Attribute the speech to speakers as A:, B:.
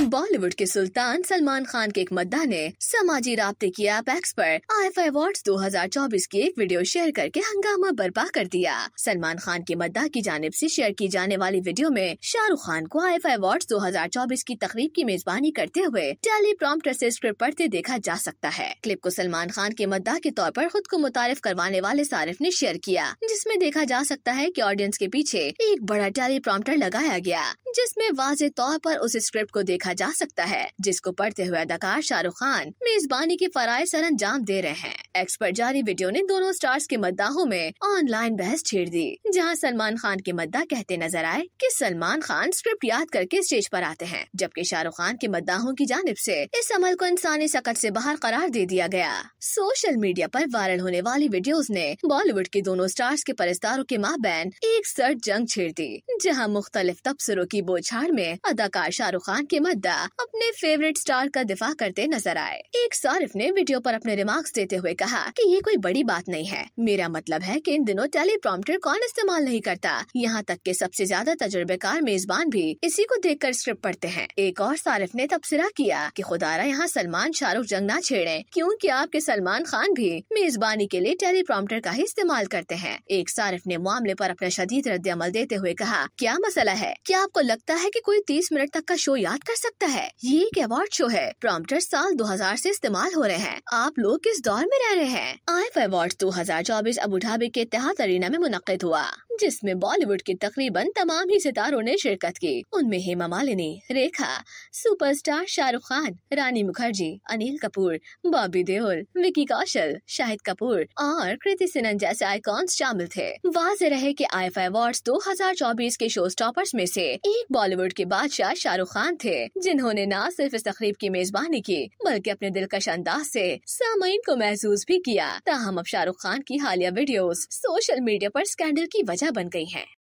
A: बॉलीवुड के सुल्तान सलमान खान के एक मद्दा ने समाजी रबते की ऐप एक्स पर आईएफआई अवार्ड्स 2024 की एक वीडियो शेयर करके हंगामा बर्पा कर दिया सलमान खान के मद्दा की जानब ऐसी शेयर की जाने वाली वीडियो में शाहरुख खान को दो हजार चौबीस की तकरीब की मेजबानी करते हुए टेली प्रॉम्प्टर ऐसी स्क्रिप्ट पढ़ते देखा जा सकता है क्लिप को सलमान खान के मद्दा के तौर आरोप खुद को मुतारफ करवाने वाले सारिफ ने शेयर किया जिसमे देखा जा सकता है की ऑडियंस के पीछे एक बड़ा टेली प्रॉम्प्टर लगाया गया जिसमें वाज तौर पर उस स्क्रिप्ट को देखा जा सकता है जिसको पढ़ते हुए अदाकार शाहरुख खान मेजबानी के फराय सर अंजाम दे रहे हैं एक्स पर जारी वीडियो ने दोनों स्टार्स के मद्दाहों में ऑनलाइन बहस छेड़ दी जहां सलमान खान के मद्दा कहते नजर आए कि सलमान खान स्क्रिप्ट याद करके स्टेज पर आते हैं जबकि शाहरुख खान के मद्दाहों की जानब से इस अमल को इंसानी सकत से बाहर करार दे दिया गया सोशल मीडिया पर वायरल होने वाली वीडियोस ने बॉलीवुड के दोनों स्टार्स के परिस्तारों के माबेन एक सर्द जंग छेड़ दी जहाँ मुख्तलिफ तबसरों की बोछाड़ में अदाकार शाहरुख खान के मद्दा अपने फेवरेट स्टार का दिफा करते नजर आए एक सारिफ ने वीडियो पर अपने रिमार्क्स देते हुए कहा कहा कि ये कोई बड़ी बात नहीं है मेरा मतलब है कि इन दिनों टेलीप्रॉम्प्टर कौन इस्तेमाल नहीं करता यहाँ तक के सबसे ज्यादा तजुर्बेकार मेजबान भी इसी को देख कर स्क्रिप्ट पढ़ते हैं एक और सारिफ ने तबसरा किया की खुदारा यहाँ सलमान शाहरुख जंग न छेड़े क्यूँकी आपके सलमान खान भी मेजबानी के लिए टेलीप्रॉम्प्टर का ही इस्तेमाल करते हैं एक सारिफ ने मामले आरोप अपना शदीद रद्द अमल देते हुए कहा क्या मसला है क्या आपको लगता है की कोई तीस मिनट तक का शो याद कर सकता है ये एक अवार्ड शो है प्रॉम्प्टर साल 2000 से इस्तेमाल हो रहे हैं आप लोग किस दौर में रह रहे हैं आईफ अवार्ड दो हजार चौबीस अबू धाबी के तिहात अरीना में मुनद हुआ जिसमें बॉलीवुड के तकरीबन तमाम ही सितारों ने शिरकत की उनमें हेमा मालिनी रेखा सुपरस्टार शाहरुख खान रानी मुखर्जी अनिल कपूर बॉबी देओल विकी कौशल शाहिद कपूर और कृति सिनन जैसे आइकॉन्स शामिल थे वाज रहे की आई एफ अवार्ड दो हजार चौबीस के शो स्टॉपर्स में से एक बॉलीवुड के बादशाह शाहरुख खान थे जिन्होंने न सिर्फ इस तकरीब की मेजबानी की बल्कि अपने दिलकश अंदाज से सामीन को महसूस भी किया ताहम अब शाहरुख खान की हालिया वीडियोस सोशल मीडिया पर स्कैंडल की वजह बन गई हैं